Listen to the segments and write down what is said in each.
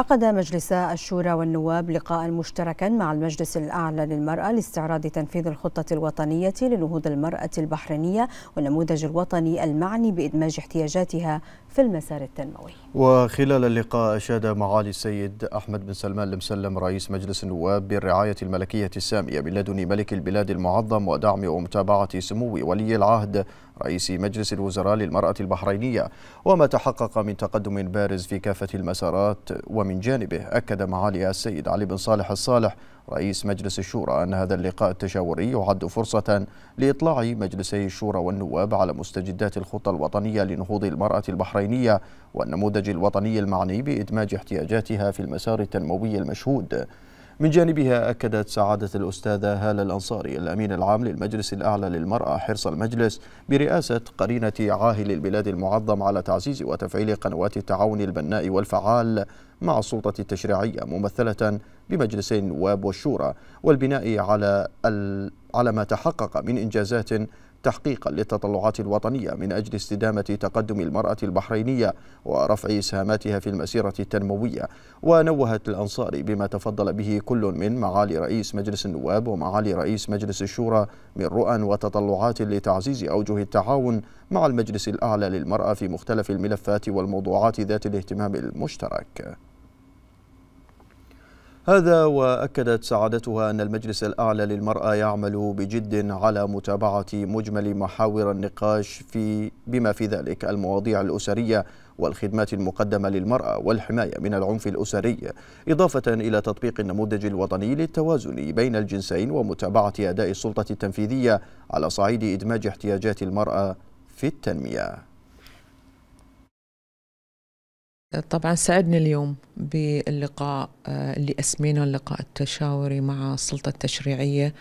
عقد مجلس الشورى والنواب لقاء مشتركا مع المجلس الأعلى للمرأة لاستعراض تنفيذ الخطة الوطنية لنهوض المرأة البحرينية والنموذج الوطني المعني بإدماج احتياجاتها في المسار التنموي وخلال اللقاء أشاد معالي السيد أحمد بن سلمان المسلم رئيس مجلس النواب بالرعاية الملكية السامية من لدن ملك البلاد المعظم ودعم ومتابعة سمو ولي العهد رئيس مجلس الوزراء للمرأة البحرينية وما تحقق من تقدم بارز في كافة المسارات ومن جانبه أكد معالي السيد علي بن صالح الصالح رئيس مجلس الشورى أن هذا اللقاء التشاوري يعد فرصة لإطلاع مجلسي الشورى والنواب على مستجدات الخطة الوطنية لنهوض المرأة البحرينية والنموذج الوطني المعني بإدماج احتياجاتها في المسار التنموي المشهود من جانبها أكدت سعادة الأستاذة هالة الأنصاري الأمين العام للمجلس الأعلى للمرأة حرص المجلس برئاسة قرينة عاهل البلاد المعظم على تعزيز وتفعيل قنوات التعاون البناء والفعال مع السلطة التشريعية ممثلة بمجلس النواب والشورى والبناء على على ما تحقق من إنجازات تحقيقا للتطلعات الوطنية من أجل استدامة تقدم المرأة البحرينية ورفع إسهاماتها في المسيرة التنموية ونوهت الأنصار بما تفضل به كل من معالي رئيس مجلس النواب ومعالي رئيس مجلس الشورى من رؤى وتطلعات لتعزيز أوجه التعاون مع المجلس الأعلى للمرأة في مختلف الملفات والموضوعات ذات الاهتمام المشترك هذا وأكدت سعادتها أن المجلس الأعلى للمرأة يعمل بجد على متابعة مجمل محاور النقاش في بما في ذلك المواضيع الأسرية والخدمات المقدمة للمرأة والحماية من العنف الأسري إضافة إلى تطبيق النموذج الوطني للتوازن بين الجنسين ومتابعة أداء السلطة التنفيذية على صعيد إدماج احتياجات المرأة في التنمية طبعا سعدنا اليوم باللقاء آه، اللي اسمينه اللقاء التشاوري مع السلطه التشريعيه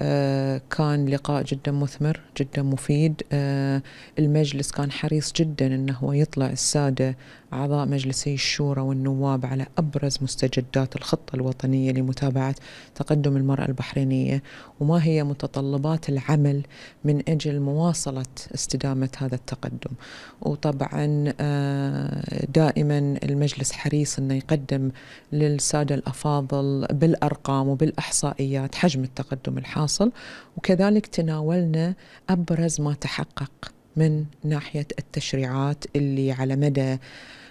آه، كان لقاء جدا مثمر جدا مفيد آه، المجلس كان حريص جدا انه يطلع الساده أعضاء مجلسي الشورى والنواب على أبرز مستجدات الخطة الوطنية لمتابعة تقدم المرأة البحرينية وما هي متطلبات العمل من أجل مواصلة استدامة هذا التقدم وطبعا آه، دائما المجلس حريص أنه يقدم للسادة الأفاضل بالأرقام وبالإحصائيات حجم التقدم الحاصل وكذلك تناولنا أبرز ما تحقق من ناحية التشريعات اللي على مدى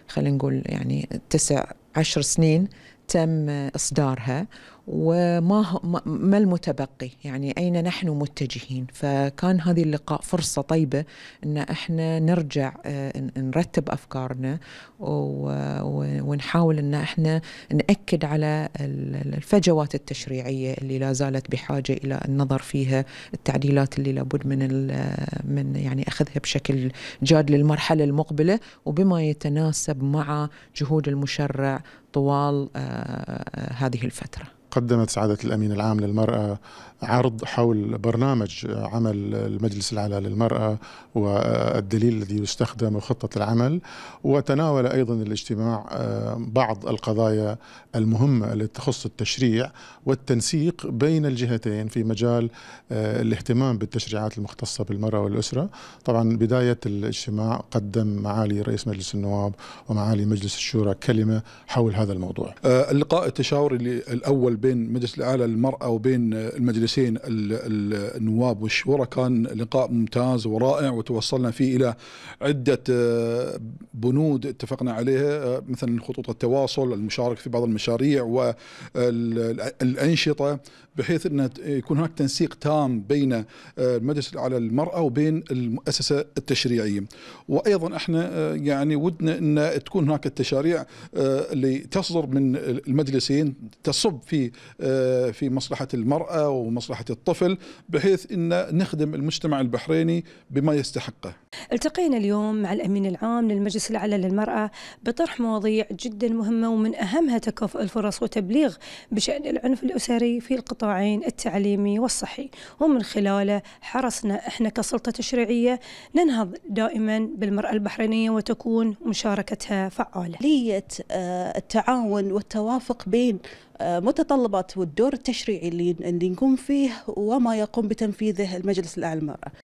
خلينا نقول يعني تسع عشر سنين تم إصدارها وما ما المتبقي يعني أين نحن متجهين فكان هذه اللقاء فرصة طيبة أن احنا نرجع آه، نرتب أفكارنا ونحاول أن احنا نأكد على الفجوات التشريعية اللي لا زالت بحاجة إلى النظر فيها التعديلات اللي لابد من من يعني أخذها بشكل جاد للمرحلة المقبلة وبما يتناسب مع جهود المشرع طوال آه، آه، هذه الفتره قدمت سعادة الأمين العام للمرأة عرض حول برنامج عمل المجلس الأعلى للمرأة والدليل الذي يستخدم وخطة العمل وتناول أيضا الاجتماع آه، بعض القضايا المهمة التي تخص التشريع والتنسيق بين الجهتين في مجال آه، الاهتمام بالتشريعات المختصة بالمرأة والأسرة طبعا بداية الاجتماع قدم معالي رئيس مجلس النواب ومعالي مجلس الشورى كلمة حول هذا الموضوع آه، اللقاء التشاوري الأول بين بين مجلس الاعلى للمراه وبين المجلسين النواب والشورى كان لقاء ممتاز ورائع وتوصلنا فيه الى عده آه، بنود اتفقنا عليها آه، مثلا خطوط التواصل المشاركه في بعض المشاريع والانشطه بحيث ان يكون هناك تنسيق تام بين آه، المجلس الاعلى للمراه وبين المؤسسه التشريعيه وايضا احنا يعني ودنا ان تكون هناك التشاريع اللي تصدر من المجلسين تصب في آه، في مصلحة المرأة ومصلحة الطفل بحيث أن نخدم المجتمع البحريني بما يستحقه التقينا اليوم مع الأمين العام للمجلس الأعلى للمرأة بطرح مواضيع جدا مهمة ومن أهمها تكافؤ الفرص وتبليغ بشأن العنف الأسري في القطاعين التعليمي والصحي ومن خلاله حرصنا إحنا كسلطة تشريعية ننهض دائما بالمرأة البحرينية وتكون مشاركتها فعالة لية التعاون والتوافق بين متطلبات والدور التشريعي اللي اللي نقوم فيه وما يقوم بتنفيذه المجلس الاعلى للمراه.